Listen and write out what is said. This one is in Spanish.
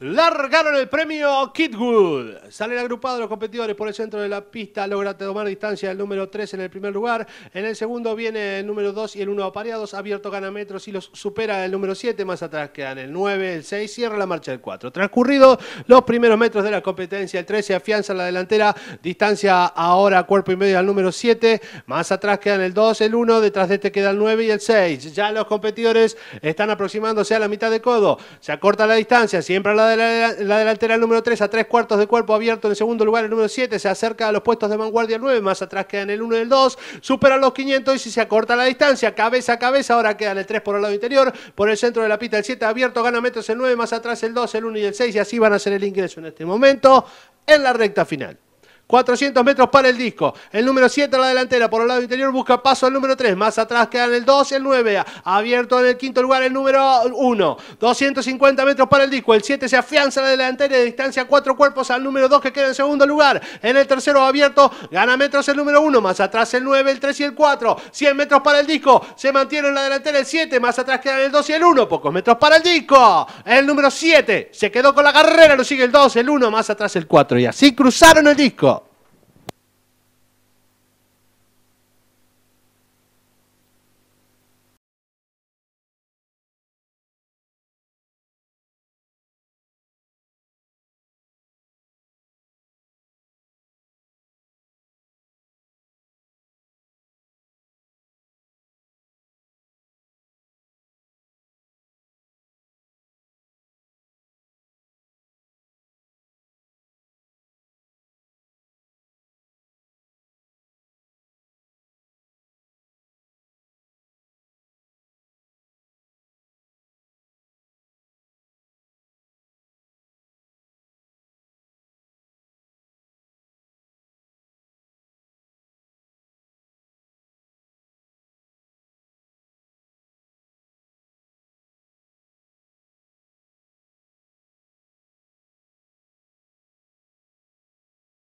largaron el premio Kidwood. Salen agrupados los competidores por el centro de la pista, logra tomar distancia el número 3 en el primer lugar, en el segundo viene el número 2 y el 1 apareados, abierto gana metros y los supera el número 7, más atrás quedan el 9, el 6, cierra la marcha del 4. Transcurridos los primeros metros de la competencia, el 13 afianza la delantera, distancia ahora cuerpo y medio al número 7, más atrás quedan el 2, el 1, detrás de este queda el 9 y el 6. Ya los competidores están aproximándose a la mitad de codo, se acorta la distancia, siempre a la de la, delantera el número 3 a 3 cuartos de cuerpo abierto en el segundo lugar el número 7, se acerca a los puestos de vanguardia el 9, más atrás quedan el 1 y el 2, superan los 500 y si se acorta la distancia, cabeza a cabeza, ahora quedan el 3 por el lado interior, por el centro de la pista el 7 abierto, gana metros el 9, más atrás el 2, el 1 y el 6 y así van a hacer el ingreso en este momento en la recta final. 400 metros para el disco. El número 7 a la delantera, por el lado interior busca paso al número 3. Más atrás quedan el 2 y el 9. Abierto en el quinto lugar el número 1. 250 metros para el disco. El 7 se afianza a la delantera de distancia cuatro cuerpos al número 2 que queda en segundo lugar. En el tercero abierto gana metros el número 1. Más atrás el 9, el 3 y el 4. 100 metros para el disco. Se mantiene en la delantera el 7. Más atrás quedan el 2 y el 1. Pocos metros para el disco. El número 7 se quedó con la carrera. Lo sigue el 2, el 1. Más atrás el 4. Y así cruzaron el disco.